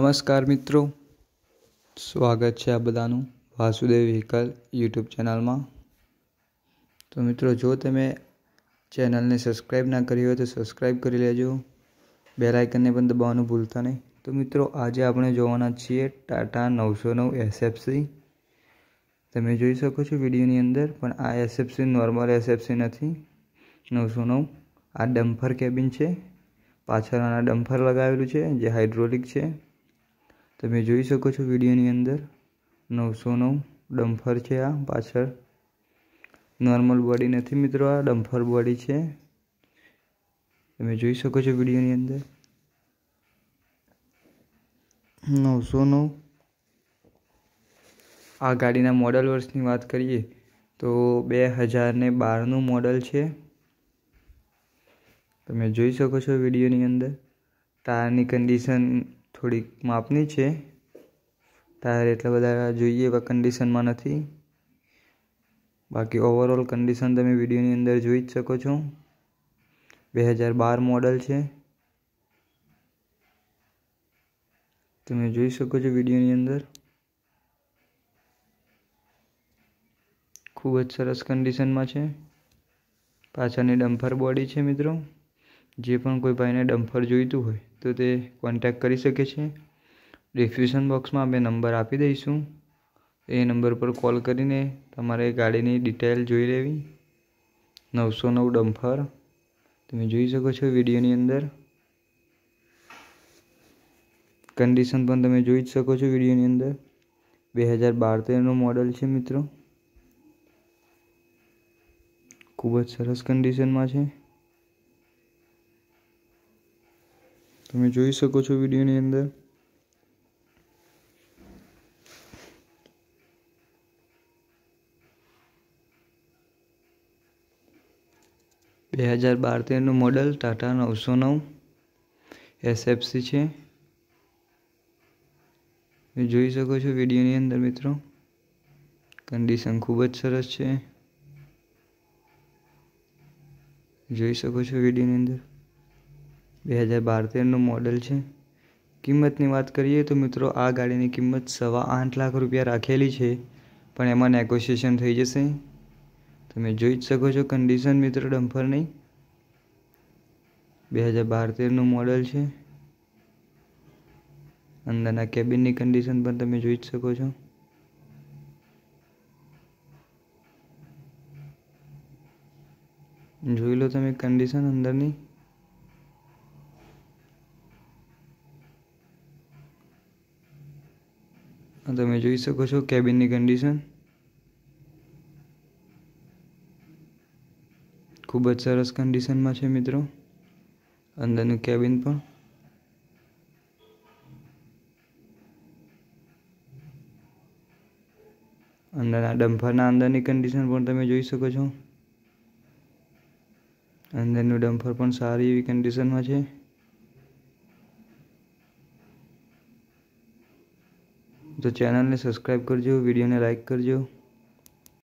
નમસ્કાર મિત્રો સ્વાગત છે આ બધાનું વાસુદેવ વ્હીકલ યુટ્યુબ ચેનલમાં તો મિત્રો જો તમે ચેનલને સબસ્ક્રાઈબ ના કરી હોય તો સબસ્ક્રાઈબ કરી લેજો બેલ આઇકનને પણ દબાવવાનું ભૂલતા નહીં તો મિત્રો આજે આપણે જોવાના છીએ ટાટા નવસો નવ એસએફસી તમે જોઈ શકો છો વિડીયોની અંદર પણ આ એસએફસી નોર્મલ એસએફસી નથી નવસો નવ આ ડમ્ફર કેબિન છે પાછળ આના ડમ્ફર લગાવેલું છે જે હાઇડ્રોલિક છે તમે જોઈ શકો છો વિડીયોની અંદર નવસો નવ ડમ્ફર છે આ પાછળ નોર્મલ બોડી નથી મિત્રો આ ડમ્ફર બોડી છે તમે જોઈ શકો છો વિડીયોની અંદર નવસો નવ આ ગાડીના મોડલ વર્ષની વાત કરીએ તો બે હજારને બારનું મોડલ છે તમે જોઈ શકો છો વિડીયોની અંદર ટાયરની કન્ડિશન થોડીક માપની છે ટાયર એટલા બધા જોઈએ એવા કન્ડિશનમાં નથી બાકી ઓવરઓલ કન્ડિશન તમે વિડીયોની અંદર જોઈ જ શકો છો બે હજાર બાર મોડલ છે તમે જોઈ શકો છો વિડીયોની અંદર ખૂબ જ સરસ કન્ડિશનમાં છે પાછળની ડમ્ફર બોડી છે મિત્રો જે પણ કોઈ ભાઈને ડમ્ફર જોઈતું હોય તો તે કોન્ટેક્ટ કરી શકે છે ડિસ્ક્રિપ્શન બોક્સમાં અમે નંબર આપી દઈશું એ નંબર પર કોલ કરીને તમારે ગાડીની ડિટેલ જોઈ લેવી નવસો નવ ડમ્ફર તમે જોઈ શકો છો વિડીયોની અંદર કન્ડિશન પણ તમે જોઈ જ શકો છો વિડીયોની અંદર બે હજાર બાર તેરનું મોડલ છે મિત્રો ખૂબ જ સરસ કન્ડિશનમાં છે તમે જોઈ શકો છો વિડીયોની અંદર બે હજાર બાર તેરનું મોડલ ટાટા નવસો નવ એસએફસી છે જોઈ શકો છો વિડીયોની અંદર મિત્રો કન્ડિશન ખૂબ જ સરસ છે જોઈ શકો છો વિડીયોની અંદર બે હજાર બાર તેરનું મોડલ છે કિંમતની વાત કરીએ તો મિત્રો આ ગાડીની કિંમત સવા આઠ લાખ રૂપિયા રાખેલી છે પણ એમાં નેગોશિએશન થઈ જશે તમે જોઈ જ શકો છો કન્ડિશન મિત્રો ડમ્ફર નહીં બે હજાર બાર તેરનું મોડલ છે અંદરના કેબિનની કન્ડિશન પણ તમે જોઈ જ શકો છો જોઈ લો તમે કન્ડિશન અંદરની તમે જોઈ શકો છો કેબિનની કન્ડિશન ખૂબ જ સરસ કન્ડિશનમાં છે મિત્રો અંદરનું કેબિન પણ અંદરના ડમ્ફરના અંદરની કન્ડિશન પણ તમે જોઈ શકો છો અંદરનું ડમ્ફર પણ સારી એવી કન્ડિશનમાં છે તો ચેનલને સબસ્ક્રાઈબ કરજો વિડીયોને લાઇક કરજો